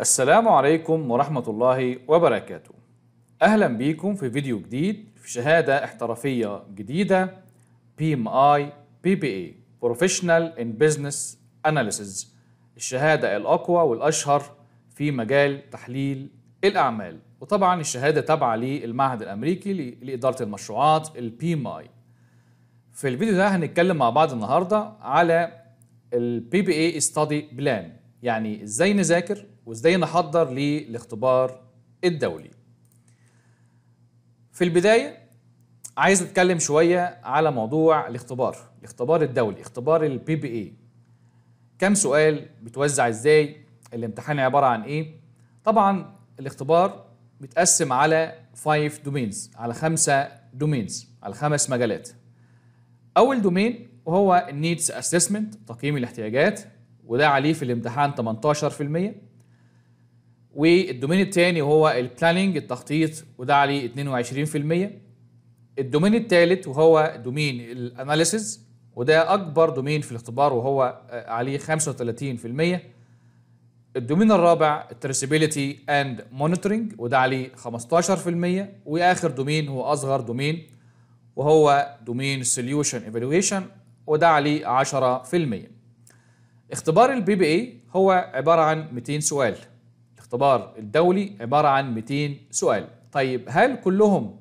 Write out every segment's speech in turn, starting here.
السلام عليكم ورحمة الله وبركاته أهلا بيكم في فيديو جديد في شهادة احترافية جديدة PMI PPA Professional in Business Analysis الشهادة الأقوى والأشهر في مجال تحليل الأعمال وطبعا الشهادة تابعة للمعهد الأمريكي لإدارة المشروعات ال PMI في الفيديو ده هنتكلم مع بعض النهاردة على ال PPA Study Plan يعني ازاي نذاكر وازاي نحضر للاختبار الدولي في البداية عايز اتكلم شوية على موضوع الاختبار الاختبار الدولي اختبار البي بي اي كم سؤال بتوزع ازاي الامتحان عبارة عن ايه طبعا الاختبار بيتقسم على 5 دومينز على خمسة دومينز على خمس مجالات اول دومين وهو النيدز اسسمنت تقييم الاحتياجات وده عليه في الامتحان 18% والدومين الثاني هو البلاننج التخطيط وده عليه 22% الدومين الثالث وهو دومين الاناليسز وده اكبر دومين في الاختبار وهو آه، عليه 35% الدومين الرابع التريسيبيليتي اند مونيتورنج وده عليه 15% واخر دومين هو اصغر دومين وهو دومين سوليوشن ايفالويشن وده عليه 10% اختبار البي بي اي هو عباره عن 200 سؤال الاختبار الدولي عبارة عن 200 سؤال طيب هل كلهم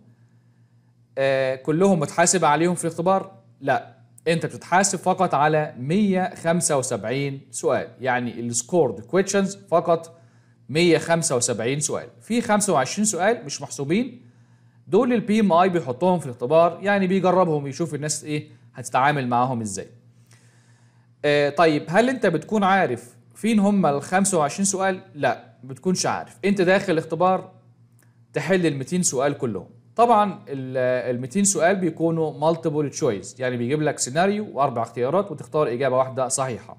آه كلهم متحاسب عليهم في الاختبار؟ لا انت بتتحاسب فقط على 175 سؤال يعني السكورد كويشنز فقط 175 سؤال في 25 سؤال مش محسوبين دول البي ام اي بيحطهم في الاختبار يعني بيجربهم يشوف الناس ايه هتتعامل معاهم ازاي آه طيب هل انت بتكون عارف فين هم ال 25 سؤال لا بتكونش عارف انت داخل الاختبار تحل ال 200 سؤال كلهم طبعا ال 200 سؤال بيكونوا مالتيبل تشويس يعني بيجيب لك سيناريو واربع اختيارات وتختار اجابه واحده صحيحه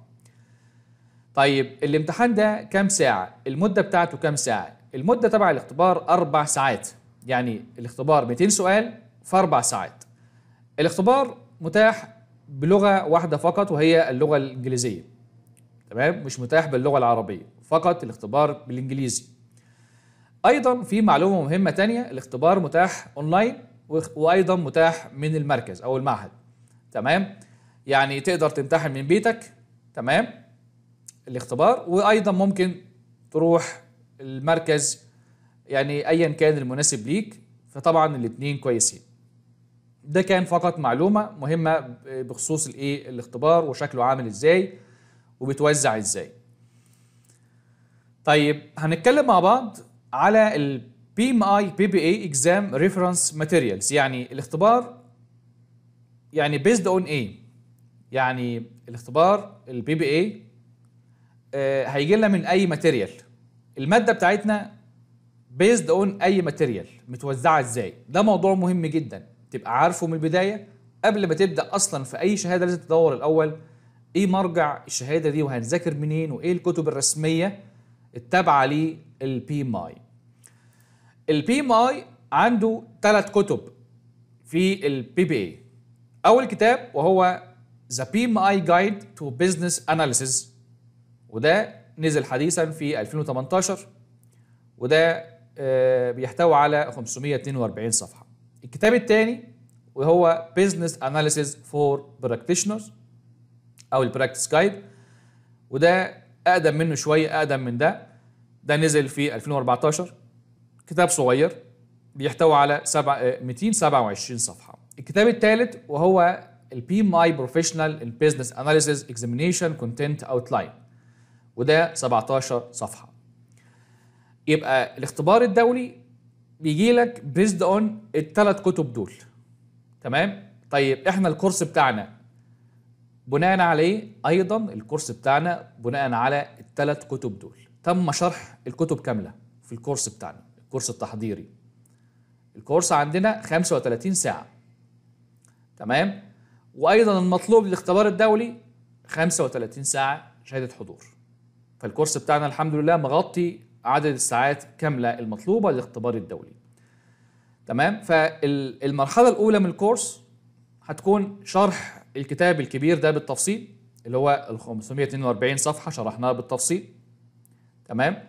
طيب الامتحان ده كام ساعه المده بتاعته كام ساعه المده تبع الاختبار اربع ساعات يعني الاختبار 200 سؤال في اربع ساعات الاختبار متاح بلغه واحده فقط وهي اللغه الانجليزيه تمام مش متاح باللغه العربيه فقط الاختبار بالانجليزي ايضا في معلومه مهمه تانية الاختبار متاح اونلاين وايضا متاح من المركز او المعهد تمام يعني تقدر تمتحن من بيتك تمام الاختبار وايضا ممكن تروح المركز يعني ايا كان المناسب ليك فطبعا الاثنين كويسين ده كان فقط معلومه مهمه بخصوص الايه الاختبار وشكله عامل ازاي وبتوزع ازاي طيب هنتكلم مع بعض على ال PMI PPA exam reference materials يعني الاختبار يعني بيزد اون ايه يعني الاختبار ال PPA آه، هيجي لنا من اي ماتيريال الماده بتاعتنا بيزد اون اي ماتيريال متوزعه ازاي ده موضوع مهم جدا تبقى عارفه من البدايه قبل ما تبدا اصلا في اي شهاده لازم تدور الاول ايه مرجع الشهاده دي وهنذاكر منين وايه الكتب الرسميه التابعه للبي ماي البي ماي عنده ثلاث كتب في البي بي اول كتاب وهو ذا بي ماي جايد تو بزنس وده نزل حديثا في 2018 وده آه، بيحتوي على 542 صفحه الكتاب الثاني وهو بزنس Analysis فور Practitioners او البراكتس جايد وده اقدم منه شويه اقدم من ده ده نزل في 2014 كتاب صغير بيحتوي على 227 آه، صفحه الكتاب الثالث وهو البي ماي بروفيشنال ان بزنس اناليسيز اكزامينيشن كونتنت اوتلاين وده 17 صفحه يبقى الاختبار الدولي بيجي لك بيزد اون الثلاث كتب دول تمام طيب احنا الكورس بتاعنا بناء عليه ايضا الكورس بتاعنا بناء على الثلاث كتب دول تم شرح الكتب كامله في الكورس بتاعنا الكورس التحضيري الكورس عندنا 35 ساعه تمام وايضا المطلوب للاختبار الدولي 35 ساعه شهاده حضور فالكورس بتاعنا الحمد لله مغطي عدد الساعات كامله المطلوبه للاختبار الدولي تمام فالمرحله الاولى من الكورس هتكون شرح الكتاب الكبير ده بالتفصيل اللي هو ال 542 صفحه شرحناه بالتفصيل تمام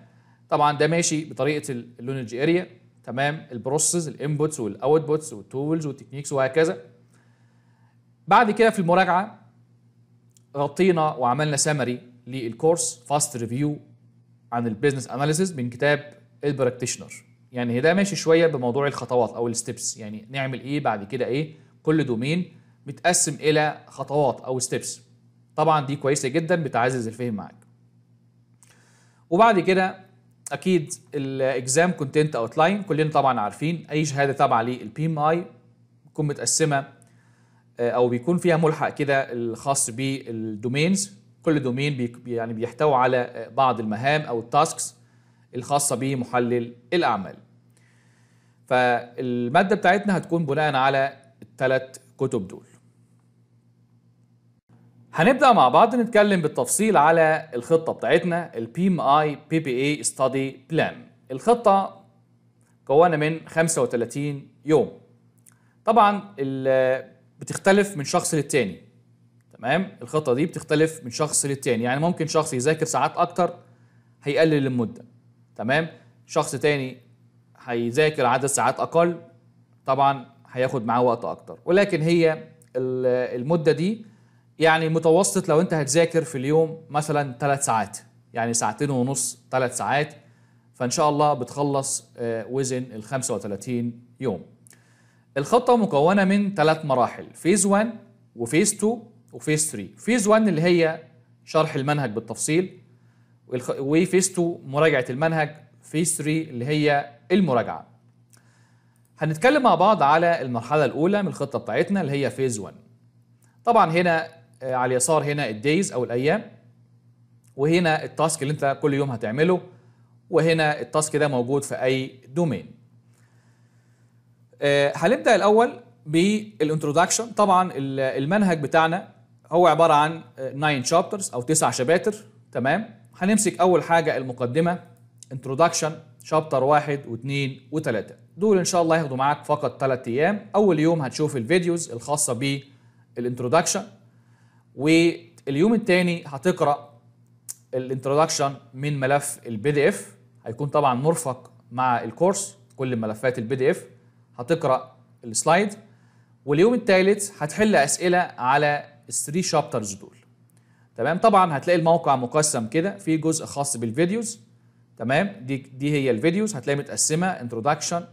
طبعا ده ماشي بطريقه اللون اريا تمام البروسيس الانبوتس والاوتبوتس والتولز والتكنيكس وهكذا بعد كده في المراجعه غطينا وعملنا سمري للكورس فاست ريفيو عن البيزنس اناليسيس من كتاب البراكتيشنر يعني ده ماشي شويه بموضوع الخطوات او الستبس يعني نعمل ايه بعد كده ايه كل دومين متقسم الى خطوات او ستيبس طبعا دي كويسه جدا بتعزز الفهم معاك وبعد كده اكيد الاكزام كونتنت اوت لاين كلنا طبعا عارفين اي شهاده تابعه للبي ام اي بتكون متقسمه آه، او بيكون فيها ملحق كده الخاص بالدومينز كل دومين بي يعني بيحتوي على آه، بعض المهام او التاسكس الخاصه بمحلل الاعمال فالماده بتاعتنا هتكون بناء على الثلاث كتب دول هنبدا مع بعض نتكلم بالتفصيل على الخطه بتاعتنا البي ام اي بي بي اي ستادي بلان الخطه مكونه من 35 يوم طبعا بتختلف من شخص للتاني تمام الخطه دي بتختلف من شخص للتاني يعني ممكن شخص يذاكر ساعات اكتر هيقلل المده تمام شخص تاني هيذاكر عدد ساعات اقل طبعا هياخد معاه وقت اكتر ولكن هي المده دي يعني متوسط لو انت هتذاكر في اليوم مثلا ثلاث ساعات يعني ساعتين ونص ثلاث ساعات فان شاء الله بتخلص وزن آه، ال 35 يوم الخطه مكونه من ثلاث مراحل فيز 1 وفيز 2 وفيز 3 فيز 1 اللي هي شرح المنهج بالتفصيل وفيز 2 مراجعه المنهج فيز 3 اللي هي المراجعه هنتكلم مع بعض على المرحله الاولى من الخطه بتاعتنا اللي هي فيز 1 طبعا هنا آه، على اليسار هنا الدايز او الايام وهنا التاسك اللي انت كل يوم هتعمله وهنا التاسك ده موجود في اي دومين آه، هنبدا الاول بالانترودكشن طبعا المنهج بتاعنا هو عباره عن 9 شابترز او 9 شباتر تمام هنمسك اول حاجه المقدمه انترودكشن شابتر واحد واثنين وثلاثة دول ان شاء الله هياخدوا معاك فقط 3 ايام اول يوم هتشوف الفيديوز الخاصه بالانترودكشن واليوم الثاني هتقرا الانترودكشن من ملف البي دي اف هيكون طبعا مرفق مع الكورس كل ملفات البي دي اف هتقرا السلايد واليوم الثالث هتحل اسئله على الثري شابترز دول تمام طبعا هتلاقي الموقع مقسم كده في جزء خاص بالفيديوز تمام دي دي هي الفيديوز هتلاقي متقسمه انترودكشن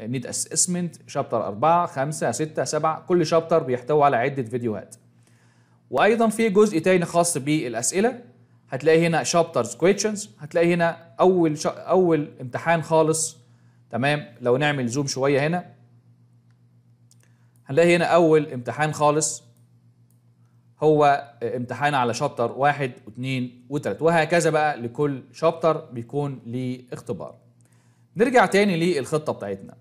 نيد اسسمنت شابتر 4 5 6 7 كل شابتر بيحتوي على عده فيديوهات وايضا في جزء تاني خاص بالاسئله هتلاقي هنا شابترز كويشنز هتلاقي هنا اول شا... اول امتحان خالص تمام لو نعمل زوم شويه هنا هنلاقي هنا اول امتحان خالص هو امتحان على شابتر واحد واثنين وثلاث وهكذا بقى لكل شابتر بيكون ليه اختبار نرجع تاني للخطه بتاعتنا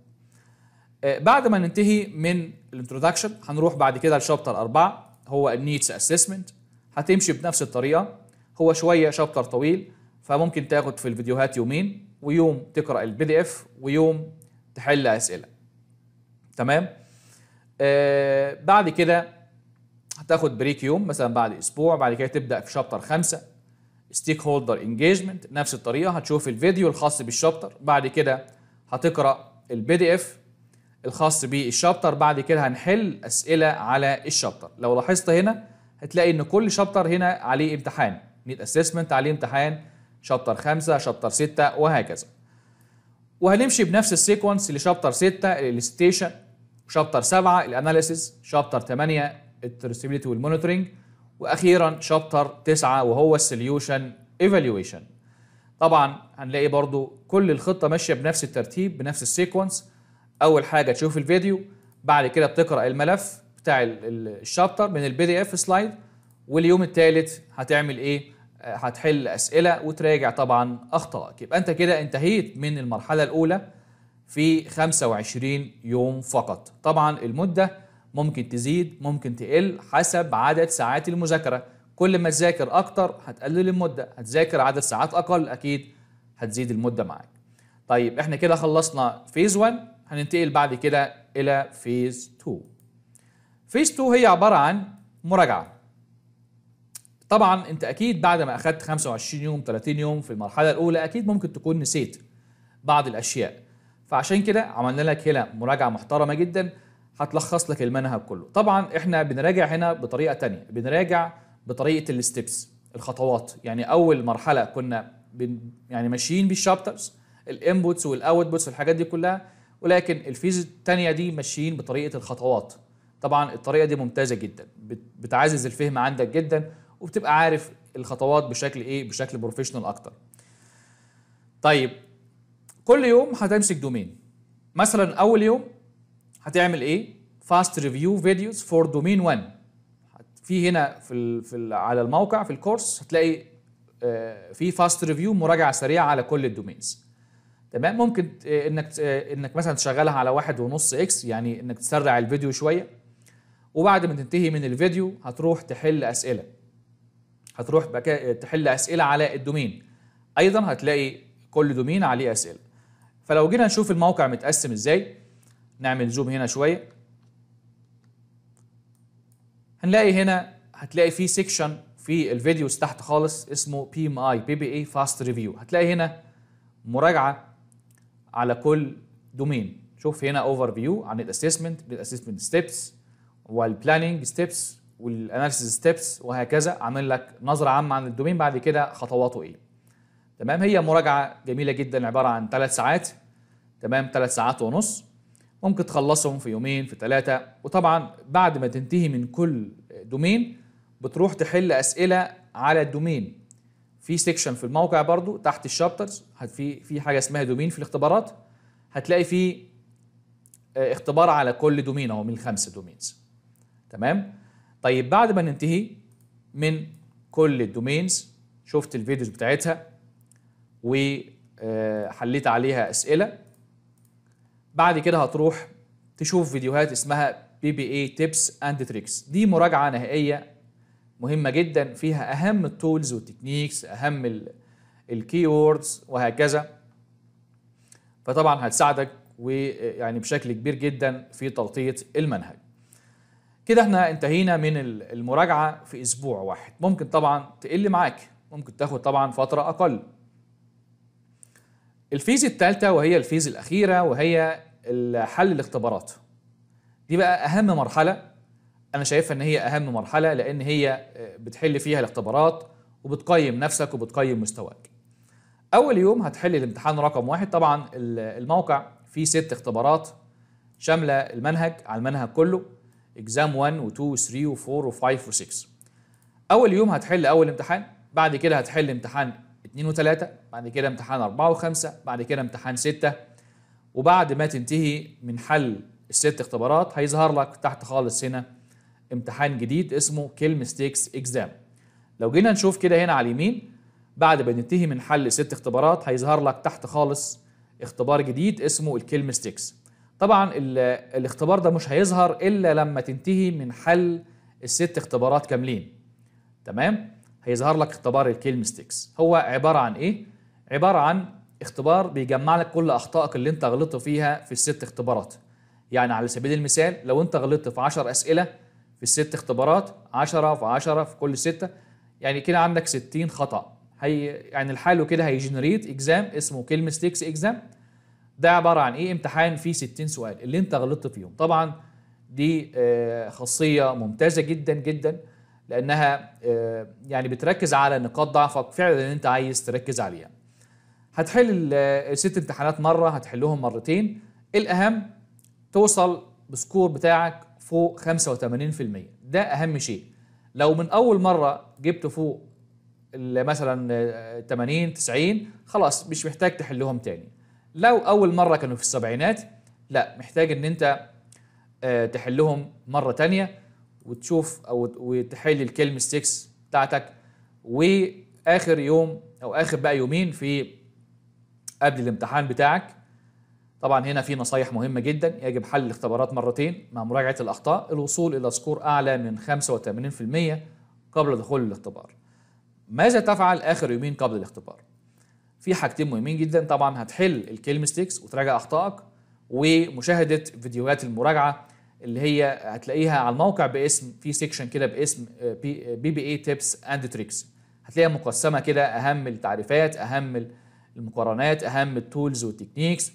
آه، بعد ما ننتهي من الانترودكشن هنروح بعد كده لشابتر أربعة هو النيتس اسسمنت هتمشي بنفس الطريقه هو شويه شابتر طويل فممكن تاخد في الفيديوهات يومين ويوم تقرا البي دي اف ويوم تحل اسئله تمام آه بعد كده هتاخد بريك يوم مثلا بعد اسبوع بعد كده تبدا في شابتر خمسة ستيك هولدر انجيجمنت نفس الطريقه هتشوف الفيديو الخاص بالشابتر بعد كده هتقرا البي دي اف الخاص بالشابتر بعد كده هنحل اسئله على الشابتر لو لاحظت هنا هتلاقي ان كل شابتر هنا عليه امتحان نيد اسسمنت عليه امتحان شابتر 5 شابتر 6 وهكذا وهنمشي بنفس السيكونس لشابتر 6 الاليستيشن شابتر 7 الاناليسيس شابتر 8 الترسبيليتي والمونيتورنج واخيرا شابتر 9 وهو السوليوشن ايفالويشن طبعا هنلاقي برضو كل الخطه ماشيه بنفس الترتيب بنفس السيكونس اول حاجه تشوف الفيديو بعد كده بتقرا الملف بتاع الشابتر من البي دي اف سلايد واليوم الثالث هتعمل ايه آه، هتحل اسئله وتراجع طبعا اخطائك يبقى انت كده انتهيت من المرحله الاولى في 25 يوم فقط طبعا المده ممكن تزيد ممكن تقل حسب عدد ساعات المذاكره كل ما تذاكر اكتر هتقلل المده هتذاكر عدد ساعات اقل اكيد هتزيد المده معاك طيب احنا كده خلصنا فيز 1 هننتقل بعد كده إلى فيز 2 فيز 2 هي عبارة عن مراجعة طبعا انت اكيد بعد ما اخدت 25 يوم 30 يوم في المرحله الاولى اكيد ممكن تكون نسيت بعض الاشياء فعشان كده عملنا لك هنا مراجعه محترمه جدا هتلخص لك المنهج كله طبعا احنا بنراجع هنا بطريقه تانية بنراجع بطريقه الستبس الخطوات يعني اول مرحله كنا بن يعني ماشيين بالشابترز الانبوتس والاوتبوتس والحاجات دي كلها ولكن الفيز الثانيه دي ماشيين بطريقه الخطوات طبعا الطريقه دي ممتازه جدا بتعزز الفهم عندك جدا وبتبقى عارف الخطوات بشكل ايه بشكل بروفيشنال اكتر طيب كل يوم هتمسك دومين مثلا اول يوم هتعمل ايه فاست ريفيو فيديوز فور دومين 1 في هنا في الـ في الـ على الموقع في الكورس هتلاقي آه، في فاست ريفيو مراجعه سريعه على كل الدومينز تمام ممكن آه، انك آه، انك مثلا تشغلها على واحد ونص اكس يعني انك تسرع الفيديو شويه وبعد ما تنتهي من الفيديو هتروح تحل اسئله هتروح بقى آه، تحل اسئله على الدومين ايضا هتلاقي كل دومين عليه اسئله فلو جينا نشوف الموقع متقسم ازاي نعمل زوم هنا شويه هنلاقي هنا هتلاقي في سيكشن في الفيديوز تحت خالص اسمه بي ام اي بي بي اي فاست ريفيو هتلاقي هنا مراجعه على كل دومين شوف هنا اوفر فيو عن الاسسمنت للاسسمنت ستيبس والبلاننج ستيبس والاناليسيس ستيبس وهكذا عامل لك نظره عامه عن الدومين بعد كده خطواته ايه تمام هي مراجعه جميله جدا عباره عن ثلاث ساعات تمام ثلاث ساعات ونص ممكن تخلصهم في يومين في ثلاثه وطبعا بعد ما تنتهي من كل دومين بتروح تحل اسئله على الدومين في سيكشن في الموقع برضو تحت الشابترز في في حاجه اسمها دومين في الاختبارات هتلاقي في آه، اختبار على كل دومين اهو من الخمسه دومينز تمام طيب بعد ما ننتهي من كل الدومينز شفت الفيديوز بتاعتها وحليت آه، عليها اسئله بعد كده هتروح تشوف فيديوهات اسمها بي بي اي تيبس اند تريكس دي مراجعه نهائيه مهمه جدا فيها اهم التولز والتكنيكس اهم الكي ووردز وهكذا فطبعا هتساعدك ويعني بشكل كبير جدا في تغطيه المنهج كده احنا انتهينا من المراجعه في اسبوع واحد ممكن طبعا تقل معاك ممكن تاخد طبعا فتره اقل الفيز الثالثه وهي الفيز الاخيره وهي حل الاختبارات دي بقى اهم مرحله انا شايفها ان هي اهم مرحله لان هي آه، بتحل فيها الاختبارات وبتقيم نفسك وبتقيم مستواك اول يوم هتحل الامتحان رقم واحد طبعا الموقع فيه ست اختبارات شامله المنهج على المنهج كله اكزام 1 و2 و3 و4 و5 و6 اول يوم هتحل اول امتحان بعد كده هتحل امتحان 2 و3 بعد كده امتحان 4 و5 بعد كده امتحان 6 وبعد ما تنتهي من حل الست اختبارات هيظهر لك تحت خالص هنا امتحان جديد اسمه كيل ميستيكس اكزام لو جينا نشوف كده هنا على اليمين بعد ما ننتهي من حل ست اختبارات هيظهر لك تحت خالص اختبار جديد اسمه الكيل ميستيكس طبعا الاختبار ده مش هيظهر الا لما تنتهي من حل الست اختبارات كاملين تمام هيظهر لك اختبار الكيل ميستيكس هو عباره عن ايه عباره عن اختبار بيجمع لك كل اخطائك اللي انت غلطت فيها في الست اختبارات يعني على سبيل المثال لو انت غلطت في 10 اسئله الست اختبارات 10 في 10 في كل سته يعني كده عندك 60 خطا هي يعني لحاله كده هيجنريت اكزام اسمه كلمه ستيكس اكزام ده عباره عن ايه امتحان فيه 60 سؤال اللي انت غلطت فيهم طبعا دي آه، خاصيه ممتازه جدا جدا لانها آه، يعني بتركز على نقاط ضعفك فعلا انت عايز تركز عليها هتحل الست آه، امتحانات مره هتحلهم مرتين الاهم توصل بسكور بتاعك فوق 85% ده اهم شيء لو من اول مره جبت فوق مثلا 80 90 خلاص مش محتاج تحلهم تاني لو اول مره كانوا في السبعينات لا محتاج ان انت آه، تحلهم مره تانية وتشوف او وتحل الكلمه 6 بتاعتك واخر يوم او اخر بقى يومين في قبل الامتحان بتاعك طبعا هنا في نصايح مهمه جدا يجب حل الاختبارات مرتين مع مراجعه الاخطاء الوصول الى سكور اعلى من 85% قبل دخول الاختبار ماذا تفعل اخر يومين قبل الاختبار في حاجتين مهمين جدا طبعا هتحل الكيلم ستيكس وتراجع اخطائك ومشاهده فيديوهات المراجعه اللي هي هتلاقيها على الموقع باسم في سيكشن كده باسم آه، آه، بي بي اي تيبس اند تريكس هتلاقيها مقسمه كده اهم التعريفات اهم المقارنات اهم التولز والتكنيكس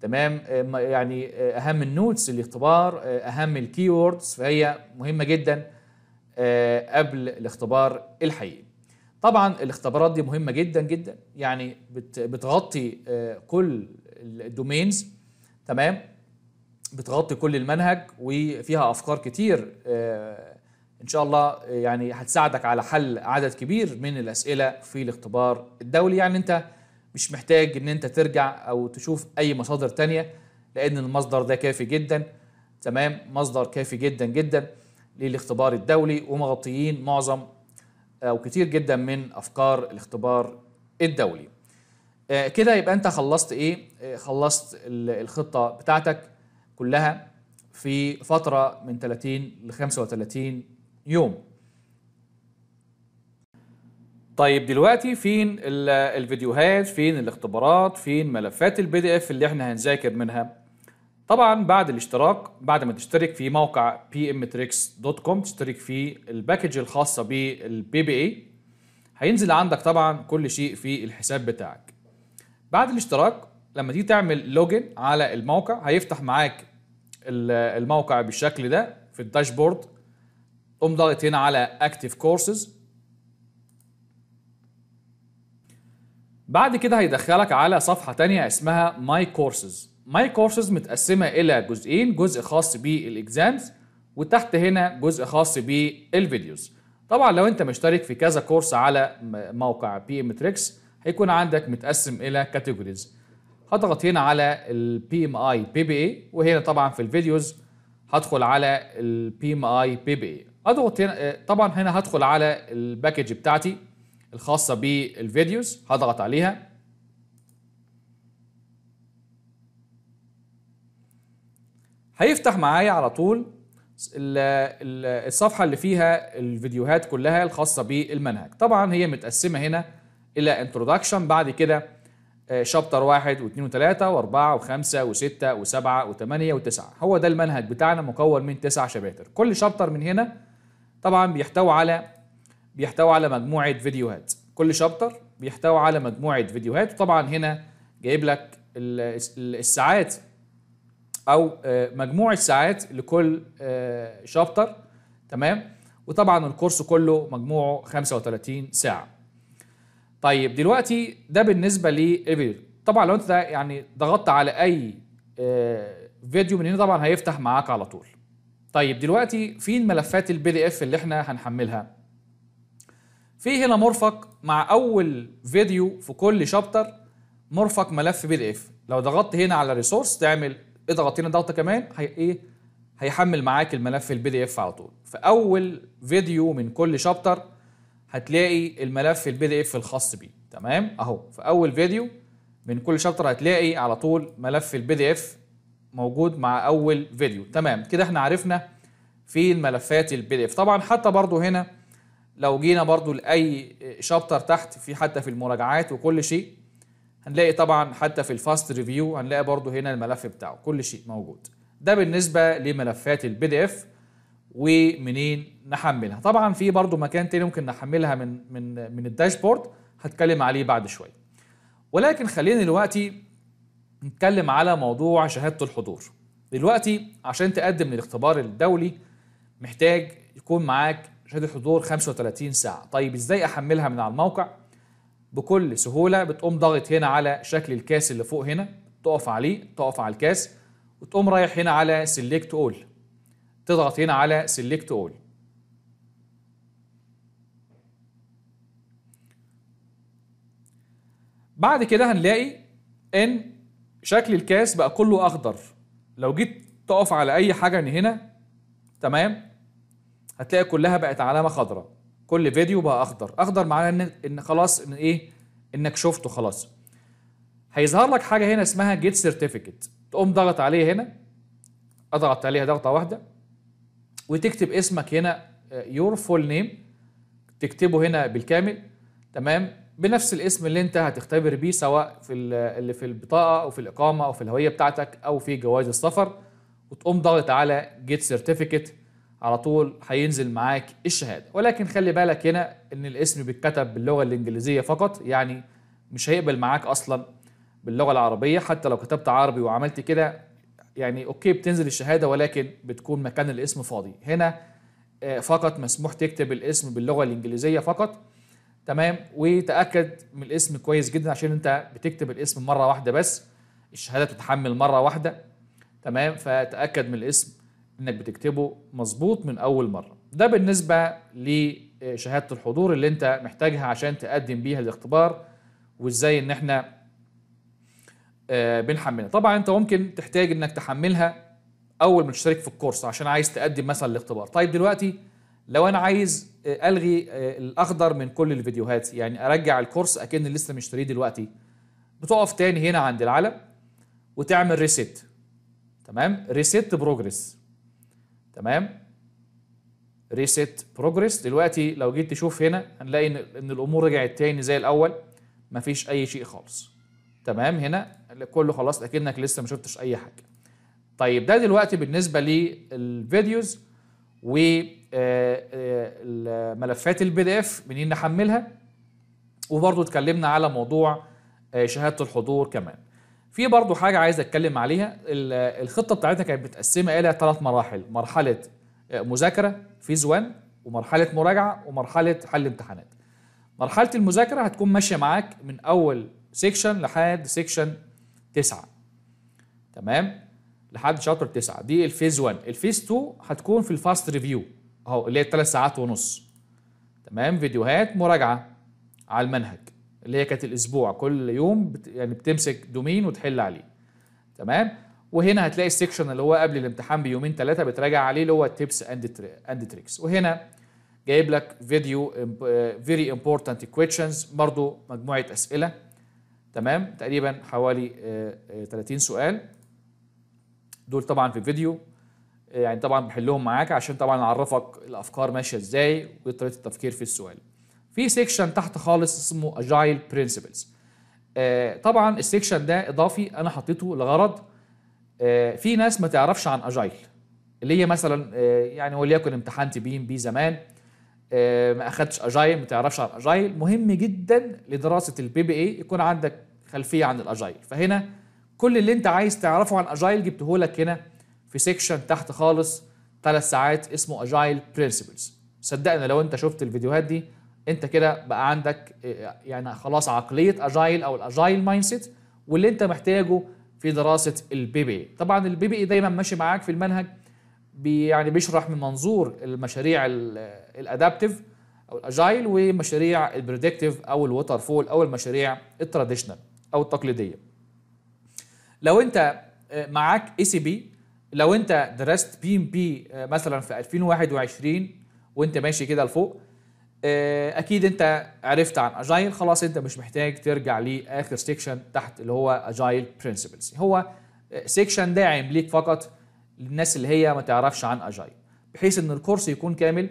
تمام آه، يعني آه، اهم النوتس الاختبار آه، اهم الكيوردز فهي مهمه جدا قبل الاختبار الحقيقي طبعا الاختبارات دي مهمه جدا جدا يعني بتغطي كل الدومينز تمام بتغطي كل المنهج وفيها افكار كتير ان شاء الله يعني هتساعدك على حل عدد كبير من الاسئله في الاختبار الدولي يعني انت مش محتاج ان انت ترجع او تشوف اي مصادر تانية لان المصدر ده كافي جدا تمام مصدر كافي جدا جدا للاختبار الدولي ومغطيين معظم آه، او كتير جدا من افكار الاختبار الدولي آه، كده يبقى انت خلصت ايه آه، خلصت الخطه بتاعتك كلها في فتره من 30 ل 35 يوم طيب دلوقتي فين الفيديوهات فين الاختبارات فين ملفات البي دي اف اللي احنا هنذاكر منها طبعا بعد الاشتراك بعد ما تشترك في موقع pmtrix.com تشترك في الباكج الخاصه بالبي بي اي هينزل عندك طبعا كل شيء في الحساب بتاعك بعد الاشتراك لما تيجي تعمل لوجن على الموقع هيفتح معاك الموقع بالشكل ده في الداشبورد قوم ضغط هنا على اكتيف كورسز بعد كده هيدخلك على صفحة تانية اسمها ماي كورسز ماي كورسز متقسمة إلى جزئين جزء خاص بالإكزامز وتحت هنا جزء خاص بالفيديوز طبعا لو انت مشترك في كذا كورس على موقع بي ام تريكس هيكون عندك متقسم الى كاتيجوريز هضغط هنا على البي ام اي بي بي اي وهنا طبعا في الفيديوز هدخل على البي ام اي بي بي اي اضغط هنا آه، طبعا هنا هدخل على الباكج بتاعتي الخاصه بالفيديوز هضغط عليها هيفتح معايا على طول الصفحه اللي فيها الفيديوهات كلها الخاصه بالمنهج طبعا هي متقسمه هنا الى انتروداكشن بعد كده شابتر آه، واحد واثنين وثلاثة واربعة وخمسة وستة وسبعة وثمانية وتسعة هو ده المنهج بتاعنا مكون من تسع شباتر كل شابتر من هنا طبعا بيحتوي على بيحتوي على مجموعه فيديوهات كل شابتر بيحتوي على مجموعه فيديوهات وطبعا هنا جايب لك الساعات او آه، مجموع الساعات لكل آه، شابتر تمام وطبعا الكورس كله مجموعه 35 ساعه طيب دلوقتي ده بالنسبه للفيديو طبعا لو انت يعني ضغطت على اي آه، فيديو من هنا طبعا هيفتح معاك على طول طيب دلوقتي فين ملفات البي دي اف اللي احنا هنحملها في هنا مرفق مع اول فيديو في كل شابتر مرفق ملف بي دي اف لو ضغطت هنا على ريسورس تعمل اضغط هنا ضغطه كمان هي ايه هيحمل معاك الملف البي دي اف على طول في اول فيديو من كل شابتر هتلاقي الملف البي دي اف الخاص بيه تمام اهو في اول فيديو من كل شابتر هتلاقي على طول ملف البي دي اف موجود مع اول فيديو تمام كده احنا عرفنا في الملفات البي دي اف طبعا حتى برضو هنا لو جينا برضو لاي شابتر تحت في حتى في المراجعات وكل شيء هنلاقي طبعا حتى في الفاست ريفيو هنلاقي برضو هنا الملف بتاعه كل شيء موجود ده بالنسبه لملفات البي دي اف ومنين نحملها طبعا في برضو مكان تاني ممكن نحملها من من من الداشبورد هتكلم عليه بعد شويه ولكن خلينا دلوقتي نتكلم على موضوع شهاده الحضور دلوقتي عشان تقدم للاختبار الدولي محتاج يكون معاك شهادة حضور 35 ساعة طيب ازاي احملها من على الموقع بكل سهولة بتقوم ضاغط هنا على شكل الكاس اللي فوق هنا تقف عليه تقف على الكاس وتقوم رايح هنا على سيلكت اول تضغط هنا على سيلكت اول بعد كده هنلاقي ان شكل الكاس بقى كله اخضر لو جيت تقف على اي حاجه من هنا تمام هتلاقي كلها بقت علامه خضراء كل فيديو بقى اخضر اخضر معناه ان ان خلاص ان ايه انك شفته خلاص هيظهر لك حاجه هنا اسمها جيت سيرتيفيكت تقوم ضغط عليه هنا اضغط عليها ضغطه واحده وتكتب اسمك هنا يور فول نيم تكتبه هنا بالكامل تمام بنفس الاسم اللي انت هتختبر بيه سواء في اللي في البطاقه او في الاقامه او في الهويه بتاعتك او في جواز السفر وتقوم ضاغط على جيت سيرتيفيكت على طول هينزل معاك الشهاده ولكن خلي بالك هنا ان الاسم بيتكتب باللغه الانجليزيه فقط يعني مش هيقبل معاك اصلا باللغه العربيه حتى لو كتبت عربي وعملت كده يعني اوكي بتنزل الشهاده ولكن بتكون مكان الاسم فاضي هنا آه، فقط مسموح تكتب الاسم باللغه الانجليزيه فقط تمام وتاكد من الاسم كويس جدا عشان انت بتكتب الاسم مره واحده بس الشهاده تتحمل مره واحده تمام فتاكد من الاسم انك بتكتبه مظبوط من اول مره ده بالنسبه لشهاده الحضور اللي انت محتاجها عشان تقدم بيها الاختبار وازاي ان احنا آه، بنحملها طبعا انت ممكن تحتاج انك تحملها اول ما تشترك في الكورس عشان عايز تقدم مثلا الاختبار طيب دلوقتي لو انا عايز آه، الغي آه، الاخضر من كل الفيديوهات يعني ارجع الكورس اكن لسه مشتريه دلوقتي بتقف تاني هنا عند العلم وتعمل ريست تمام ريست بروجريس تمام ريست بروجريس دلوقتي لو جيت تشوف هنا هنلاقي ان الامور رجعت تاني زي الاول مفيش اي شيء خالص تمام هنا كله خلاص اكنك لسه ما شفتش اي حاجه طيب ده دلوقتي بالنسبه للفيديوز و آه، آه، الملفات البي دي اف منين نحملها وبرضه اتكلمنا على موضوع آه، شهاده الحضور كمان في برضه حاجه عايز اتكلم عليها الخطه بتاعتنا كانت متقسمه الى ثلاث مراحل مرحله آه، مذاكره فيز 1 ومرحله مراجعه ومرحله حل امتحانات مرحله المذاكره هتكون ماشيه معاك من اول سيكشن لحد سيكشن 9 تمام لحد شابتر 9 دي الفيز 1 الفيز 2 هتكون في الفاست ريفيو اهو اللي هي 3 ساعات ونص تمام فيديوهات مراجعه على المنهج اللي هي كانت الاسبوع كل يوم بت يعني بتمسك دومين وتحل عليه تمام وهنا هتلاقي السكشن اللي هو قبل الامتحان بيومين ثلاثه بتراجع عليه اللي هو تيبس اند اند تريكس وهنا جايب لك فيديو فيري امبورتنت كويشنز برضو مجموعه اسئله تمام تقريبا حوالي 30 آه، آه، سؤال دول طبعا في فيديو آه، يعني طبعا بحلهم معاك عشان طبعا اعرفك الافكار ماشيه ازاي وطريقه التفكير في السؤال في سيكشن تحت خالص اسمه اجايل آه، برنسبلز طبعا السيكشن ده اضافي انا حطيته لغرض آه، في ناس ما تعرفش عن اجايل اللي هي مثلا آه، يعني وليكن امتحنت بي ام بي زمان ما اخدتش اجايل ما تعرفش عن اجايل مهم جدا لدراسه البي بي اي يكون عندك خلفيه عن الاجايل فهنا كل اللي انت عايز تعرفه عن اجايل جبته لك هنا في سيكشن تحت خالص ثلاث ساعات اسمه اجايل برنسبلز صدقني لو انت شفت الفيديوهات دي انت كده بقى عندك آه، يعني خلاص عقليه اجايل او الاجايل مايند سيت واللي انت محتاجه في دراسه البي بي طبعا البي بي دايما ماشي معاك في المنهج بي يعني بيشرح من منظور المشاريع الادابتيف آه، او الاجايل ومشاريع البريدكتيف او الوتر فول او المشاريع التراديشنال او التقليديه لو انت آه، معاك اي سي بي لو انت درست بي ام بي مثلا في 2021 وانت ماشي كده لفوق آه، اكيد انت عرفت عن اجايل خلاص انت مش محتاج ترجع لاخر سيكشن تحت اللي هو اجايل برنسبلز هو سيكشن داعم ليك فقط للناس اللي هي ما تعرفش عن اجايل بحيث ان الكورس يكون كامل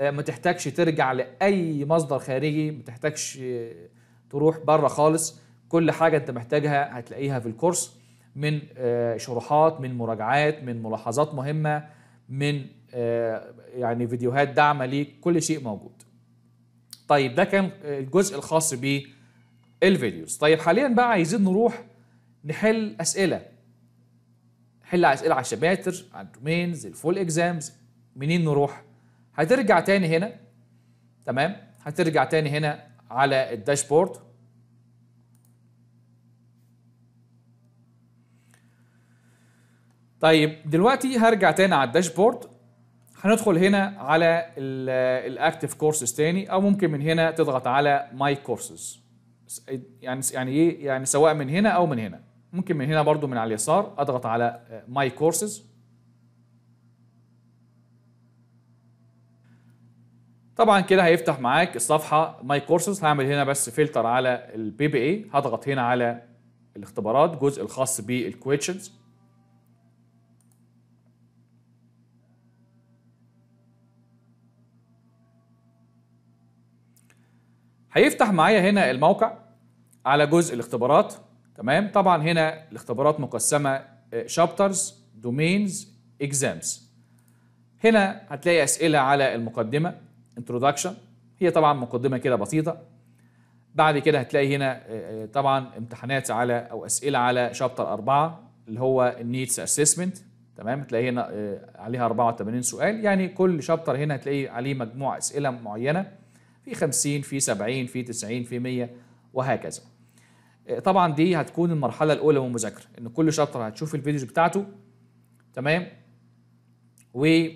آه، ما تحتاجش ترجع لاي مصدر خارجي ما تحتاجش آه، تروح بره خالص كل حاجه انت محتاجها هتلاقيها في الكورس من شروحات من مراجعات من ملاحظات مهمه من يعني فيديوهات داعمه ليك كل شيء موجود طيب ده كان الجزء الخاص بالفيديوز طيب حاليا بقى عايزين نروح نحل اسئله نحل اسئله على الشباتر على الدومينز الفول اكزامز منين نروح هترجع تاني هنا تمام هترجع تاني هنا على الداشبورد طيب دلوقتي هرجع تاني على الداشبورد هندخل هنا على الاكتف كورسز تاني او ممكن من هنا تضغط على ماي كورسز يعني يعني ايه يعني سواء من هنا او من هنا ممكن من هنا برضو من على اليسار اضغط على ماي آه، كورسز طبعا كده هيفتح معاك الصفحه ماي كورسز هعمل هنا بس فلتر على البي بي اي هضغط هنا على الاختبارات الجزء الخاص بالكويشنز هيفتح معايا هنا الموقع على جزء الاختبارات تمام طبعا هنا الاختبارات مقسمه شابترز دومينز اكزامز هنا هتلاقي اسئله على المقدمه انترودكشن هي طبعا مقدمه كده بسيطه بعد كده هتلاقي هنا آه، آه، طبعا امتحانات على او اسئله على شابتر 4 اللي هو النيدز اسسمنت تمام هتلاقي هنا آه، عليها 84 سؤال يعني كل شابتر هنا هتلاقي عليه مجموعه اسئله معينه في 50 في 70 في 90 في 100 وهكذا آه، طبعا دي هتكون المرحله الاولى من المذاكره ان كل شابتر هتشوف الفيديوز بتاعته تمام و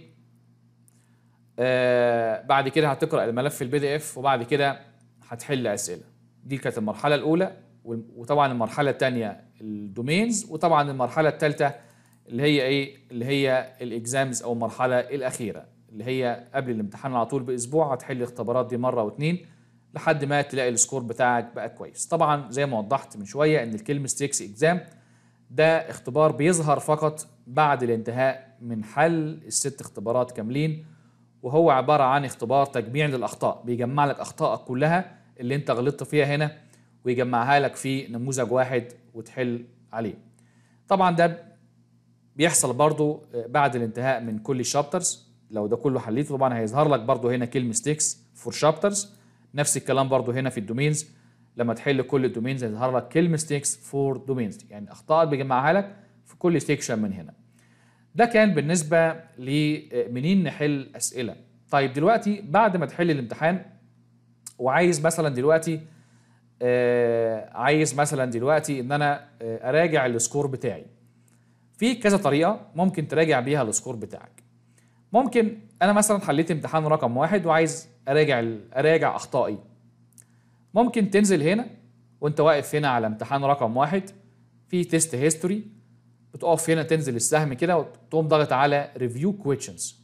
آه، بعد كده هتقرا الملف البي دي اف وبعد كده هتحل اسئله دي كانت المرحله الاولى وطبعا المرحله الثانيه الدومينز وطبعا المرحله الثالثه اللي هي ايه اللي هي الاكزامز او المرحله الاخيره اللي هي قبل الامتحان على طول باسبوع هتحل الاختبارات دي مره واتنين لحد ما تلاقي السكور بتاعك بقى كويس طبعا زي ما وضحت من شويه ان الكيمستريكس اكزام ده اختبار بيظهر فقط بعد الانتهاء من حل الست اختبارات كاملين وهو عباره عن اختبار تجميع للاخطاء بيجمع لك اخطائك كلها اللي انت غلطت فيها هنا ويجمعها لك في نموذج واحد وتحل عليه طبعا ده بيحصل برضو بعد الانتهاء من كل الشابترز لو ده كله حليته طبعا هيظهر لك برضو هنا كلمه ستيكس فور شابترز نفس الكلام برضو هنا في الدومينز لما تحل كل الدومينز هيظهر لك كلمه ستيكس فور دومينز يعني اخطاء بيجمعها لك في كل سيكشن من هنا ده كان بالنسبه لمنين نحل اسئله طيب دلوقتي بعد ما تحل الامتحان وعايز مثلا دلوقتي آه عايز مثلا دلوقتي ان انا آه اراجع السكور بتاعي في كذا طريقه ممكن تراجع بيها السكور بتاعك ممكن انا مثلا حليت امتحان رقم واحد وعايز اراجع اراجع اخطائي ممكن تنزل هنا وانت واقف هنا على امتحان رقم واحد في تيست هيستوري بتقف هنا تنزل السهم كده وتقوم ضاغط على ريفيو كويشنز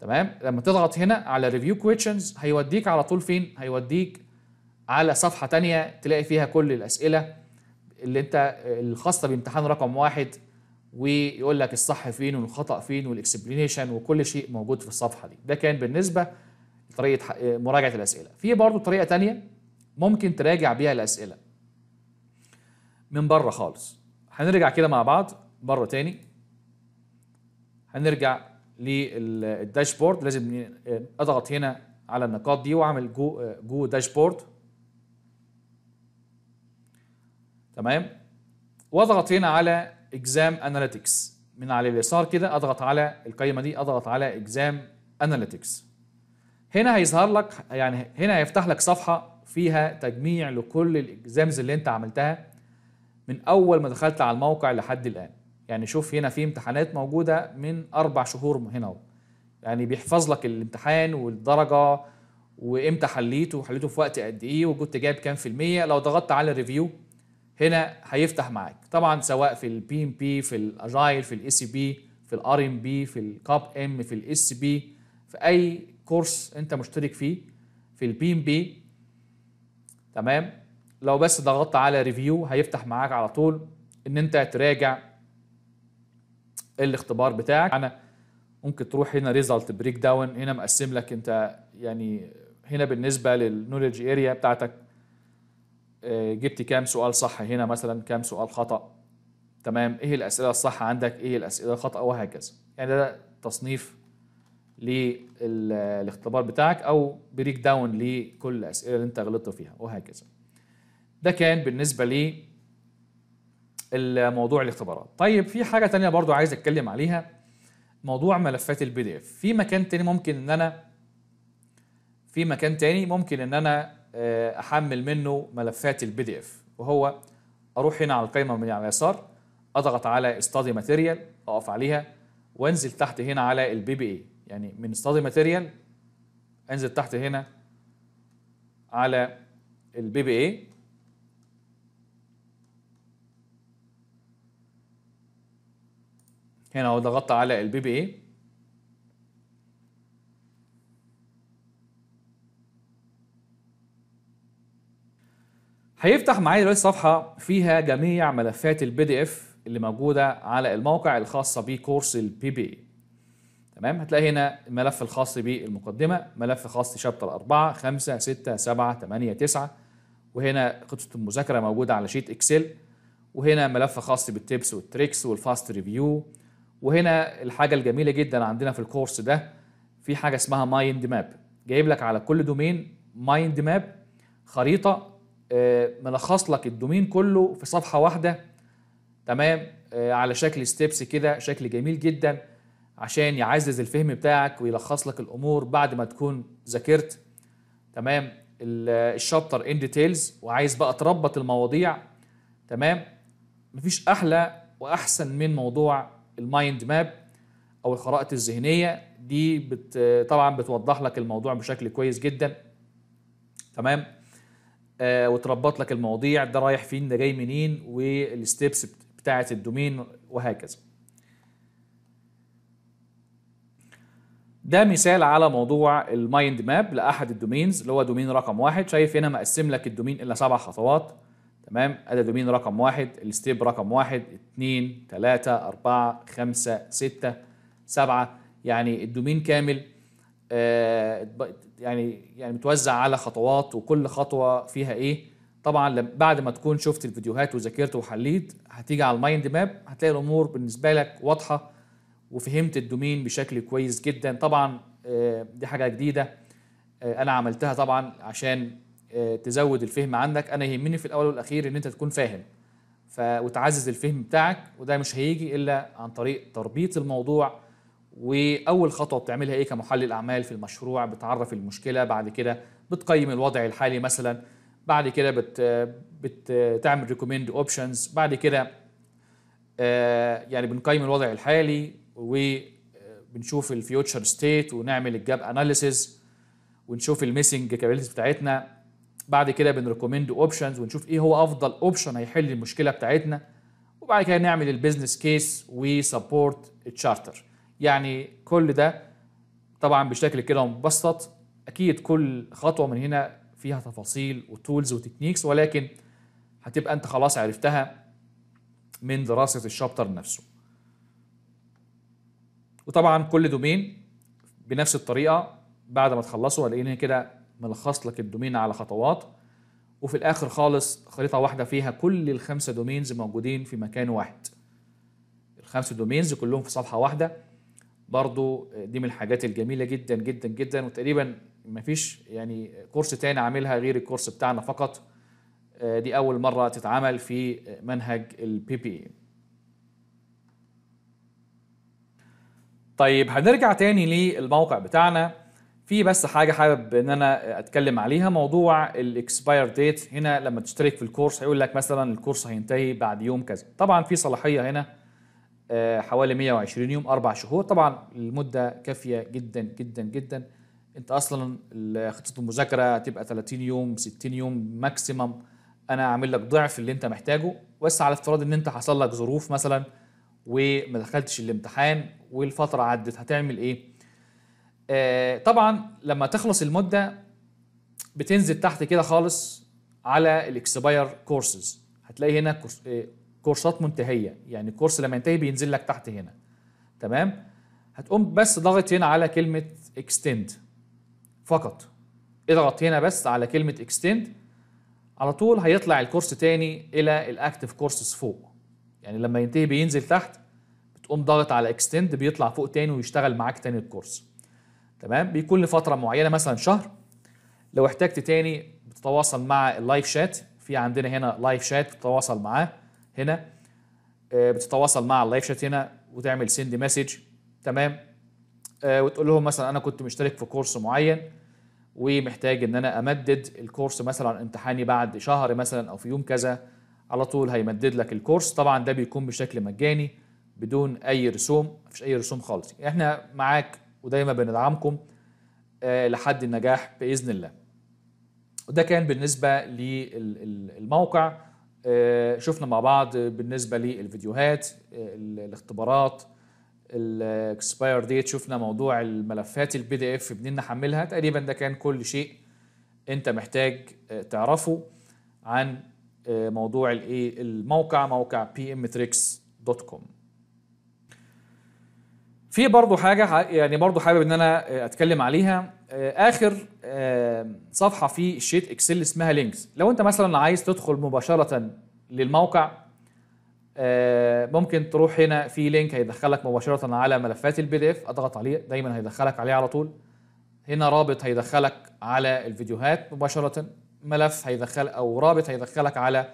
تمام لما تضغط هنا على ريفيو كويشنز هيوديك على طول فين هيوديك على صفحه تانية تلاقي فيها كل الاسئله اللي انت الخاصه بامتحان رقم واحد ويقول لك الصح فين والخطا فين والاكسبلينيشن وكل شيء موجود في الصفحه دي ده كان بالنسبه لطريقه مراجعه الاسئله في برضه طريقه ثانيه ممكن تراجع بيها الاسئله من بره خالص هنرجع كده مع بعض بره تاني هنرجع للداشبورد لازم اضغط هنا على النقاط دي واعمل جو جو داشبورد تمام واضغط هنا على اكزام اناليتكس من على اليسار كده اضغط على القايمه دي اضغط على اكزام اناليتكس هنا هيظهر لك يعني هنا هيفتح لك صفحه فيها تجميع لكل الاكزامز اللي انت عملتها من اول ما دخلت على الموقع لحد الان يعني شوف هنا في امتحانات موجوده من اربع شهور هنا اهو يعني بيحفظ لك الامتحان والدرجه وامتى حليته وحليته في وقت قد ايه وكنت جايب كام في الميه لو ضغطت على ريفيو هنا هيفتح معاك طبعا سواء في البي ام بي في الاجايل في الاي سي بي في الار ام بي في الكاب ام في الاس بي في اي كورس انت مشترك فيه في البي ام بي تمام لو بس ضغطت على ريفيو هيفتح معاك على طول ان انت تراجع الاختبار بتاعك انا ممكن تروح هنا ريزلت بريك داون هنا مقسم لك انت يعني هنا بالنسبه للنولج اريا بتاعتك آه، جبت كام سؤال صح هنا مثلا كام سؤال خطأ تمام ايه الاسئله الصح عندك ايه الاسئله الخطأ وهكذا يعني ده تصنيف للاختبار بتاعك او بريك داون لكل الاسئله اللي انت غلطت فيها وهكذا ده كان بالنسبه لي الموضوع الاختبارات طيب في حاجه تانية برضو عايز اتكلم عليها موضوع ملفات البي دي اف في مكان تاني ممكن ان انا في مكان تاني ممكن ان انا آه، احمل منه ملفات البي دي اف وهو اروح هنا على القائمه من على اليسار اضغط على استادي ماتيريال اقف عليها وانزل تحت هنا على البي بي اي يعني من استادي ماتيريال انزل تحت هنا على البي بي اي هنا اهو ضغطت على البي بي اي هيفتح معايا دلوقتي صفحه فيها جميع ملفات البي دي اف اللي موجوده على الموقع الخاصه بكورس البي بي اي تمام هتلاقي هنا الملف الخاص بالمقدمه ملف خاص شابتر 4 5 6 7 8 9 وهنا خطه المذاكره موجوده على شيت اكسل وهنا ملف خاص بالتيبس والتريكس والفاست ريفيو وهنا الحاجه الجميله جدا عندنا في الكورس ده في حاجه اسمها مايند ماب جايب لك على كل دومين مايند ماب خريطه آه، ملخص لك الدومين كله في صفحه واحده تمام آه، على شكل ستيبس كده شكل جميل جدا عشان يعزز الفهم بتاعك ويلخص لك الامور بعد ما تكون ذاكرت تمام الشابتر ان ديتيلز وعايز بقى تربط المواضيع تمام مفيش احلى واحسن من موضوع المايند ماب او الخرائط الذهنيه دي بت طبعا بتوضح لك الموضوع بشكل كويس جدا تمام آه، وتربط لك المواضيع ده رايح فين ده جاي منين والستيبس بتاعه الدومين وهكذا ده مثال على موضوع المايند ماب لاحد الدومينز اللي هو دومين رقم واحد شايف هنا مقسم لك الدومين الى سبع خطوات تمام ادي دومين رقم واحد الستيب رقم واحد اتنين تلاته اربعه خمسه سته سبعه يعني الدومين كامل آه، يعني يعني متوزع على خطوات وكل خطوه فيها ايه طبعا بعد ما تكون شفت الفيديوهات وذاكرت وحليت هتيجي على المايند ماب هتلاقي الامور بالنسبه لك واضحه وفهمت الدومين بشكل كويس جدا طبعا آه، دي حاجه جديده آه، انا عملتها طبعا عشان تزود الفهم عندك انا يهمني في الاول والاخير ان انت تكون فاهم ف... وتعزز الفهم بتاعك وده مش هيجي الا عن طريق تربيط الموضوع واول خطوه بتعملها ايه كمحلل اعمال في المشروع بتعرف المشكله بعد كده بتقيم الوضع الحالي مثلا بعد كده بت بتعمل ريكومند اوبشنز بعد كده آه، يعني بنقيم الوضع الحالي وبنشوف الفيوتشر ستيت ونعمل الجاب اناليسيز ونشوف الميسنج كابابيلتيز بتاعتنا بعد كده بنريكومند اوبشنز ونشوف ايه هو افضل اوبشن هيحل المشكله بتاعتنا وبعد كده نعمل البيزنس كيس وسبورت التشارتر يعني كل ده طبعا بشكل كده مبسط اكيد كل خطوه من هنا فيها تفاصيل وتولز وتكنيكس ولكن هتبقى انت خلاص عرفتها من دراسه الشابتر نفسه وطبعا كل دومين بنفس الطريقه بعد ما تخلصوا هلاقيني كده ملخص لك الدومين على خطوات وفي الاخر خالص خريطه واحده فيها كل الخمسه دومينز موجودين في مكان واحد الخمسه دومينز كلهم في صفحه واحده برضو دي من الحاجات الجميلة جدا جدا جدا وتقريبا مفيش يعني كورس تاني عاملها غير الكورس بتاعنا فقط آه، دي أول مرة تتعمل في منهج البي بي e. طيب هنرجع تاني للموقع بتاعنا في بس حاجة حابب إن أنا أتكلم عليها موضوع الإكسباير ديت هنا لما تشترك في الكورس هيقول لك مثلا الكورس هينتهي بعد يوم كذا طبعا في صلاحية هنا آه، حوالي 120 يوم اربع شهور طبعا المده كافيه جدا جدا جدا انت اصلا خطه المذاكره تبقى 30 يوم 60 يوم ماكسيمم انا اعمل لك ضعف اللي انت محتاجه بس على افتراض ان انت حصل لك ظروف مثلا وما دخلتش الامتحان والفتره عدت هتعمل ايه آه طبعا لما تخلص المده بتنزل تحت كده خالص على الاكسباير كورسز هتلاقي هنا كورسات منتهيه يعني الكورس لما ينتهي بينزل لك تحت هنا تمام هتقوم بس ضاغط هنا على كلمه اكستند فقط اضغط هنا بس على كلمه اكستند على طول هيطلع الكورس تاني الى الاكتف كورسز فوق يعني لما ينتهي بينزل تحت بتقوم ضاغط على اكستند بيطلع فوق تاني ويشتغل معاك تاني الكورس تمام بيكون لفتره معينه مثلا شهر لو احتجت تاني بتتواصل مع اللايف شات في عندنا هنا لايف شات تتواصل معاه هنا آه، بتتواصل مع اللايف شات هنا وتعمل سند مسج تمام آه، وتقول لهم مثلا انا كنت مشترك في كورس معين ومحتاج ان انا امدد الكورس مثلا امتحاني بعد شهر مثلا او في يوم كذا على طول هيمدد لك الكورس طبعا ده بيكون بشكل مجاني بدون اي رسوم مفيش اي رسوم خالص احنا معاك ودايما بندعمكم آه، لحد النجاح باذن الله وده كان بالنسبه للموقع آه، شفنا مع بعض بالنسبه للفيديوهات آه، الاختبارات الاكسباير ديت شفنا موضوع الملفات البي دي اف منين نحملها تقريبا ده كان كل شيء انت محتاج آه، تعرفه عن موضوع الايه الموقع موقع pmtrix.com في برضه حاجه يعني برضه حابب ان انا اتكلم عليها آه، اخر آه، صفحه في شيت اكسل اسمها لينكس لو انت مثلا عايز تدخل مباشره للموقع آه، ممكن تروح هنا في لينك هيدخلك مباشره على ملفات البي دي اف اضغط عليه دايما هيدخلك عليه على طول هنا رابط هيدخلك على الفيديوهات مباشره ملف هيدخل او رابط هيدخلك على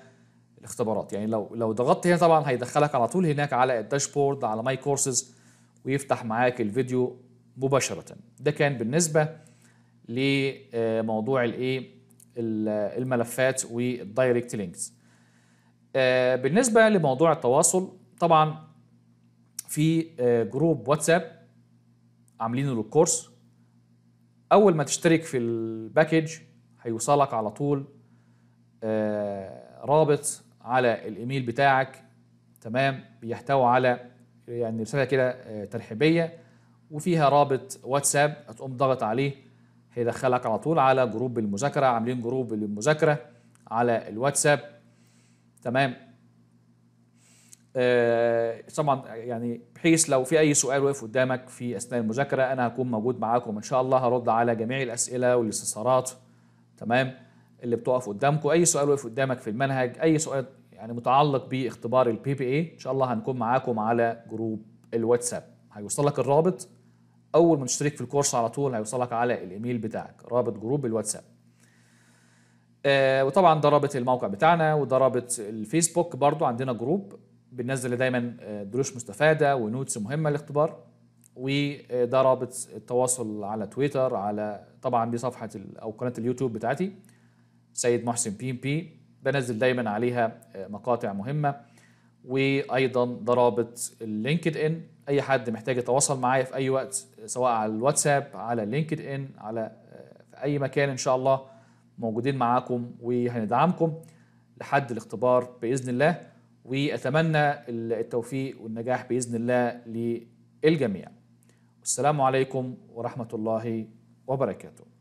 الاختبارات يعني لو لو ضغطت هنا طبعا هيدخلك على طول هناك على الداشبورد على ماي كورسز ويفتح معاك الفيديو مباشرة ده كان بالنسبة لموضوع الايه الملفات والدايركت آه، لينكس بالنسبة لموضوع التواصل طبعا في جروب آه، واتساب عاملينه للكورس اول ما تشترك في الباكج هيوصلك على طول آه، رابط على الايميل بتاعك تمام بيحتوي على يعني رساله كده آه، ترحيبيه وفيها رابط واتساب هتقوم ضغط عليه هيدخلك على طول على جروب المذاكره عاملين جروب للمذاكره على الواتساب تمام آه طبعا يعني بحيث لو في اي سؤال وقف قدامك في اثناء المذاكره انا هكون موجود معاكم ان شاء الله هرد على جميع الاسئله والاستفسارات تمام اللي بتقف قدامكم اي سؤال وقف قدامك في المنهج اي سؤال يعني متعلق باختبار البي بي اي ان شاء الله هنكون معاكم على جروب الواتساب هيوصلك الرابط اول ما تشترك في الكورس على طول هيوصلك على الايميل بتاعك رابط جروب الواتساب آه وطبعا ده رابط الموقع بتاعنا وده رابط الفيسبوك برضو عندنا جروب بننزل دايما آه، دروس مستفاده ونوتس مهمه للاختبار وده آه، رابط التواصل على تويتر على طبعا دي صفحه او قناه اليوتيوب بتاعتي سيد محسن بي ام بي بنزل دايما عليها آه، مقاطع مهمه وايضا ضرابط اللينكد ان اي حد محتاج يتواصل معايا في اي وقت آه، سواء على الواتساب على لينكد ان على آه، في اي مكان ان شاء الله موجودين معاكم وهندعمكم لحد الاختبار باذن الله واتمنى التوفيق والنجاح باذن الله للجميع والسلام عليكم ورحمه الله وبركاته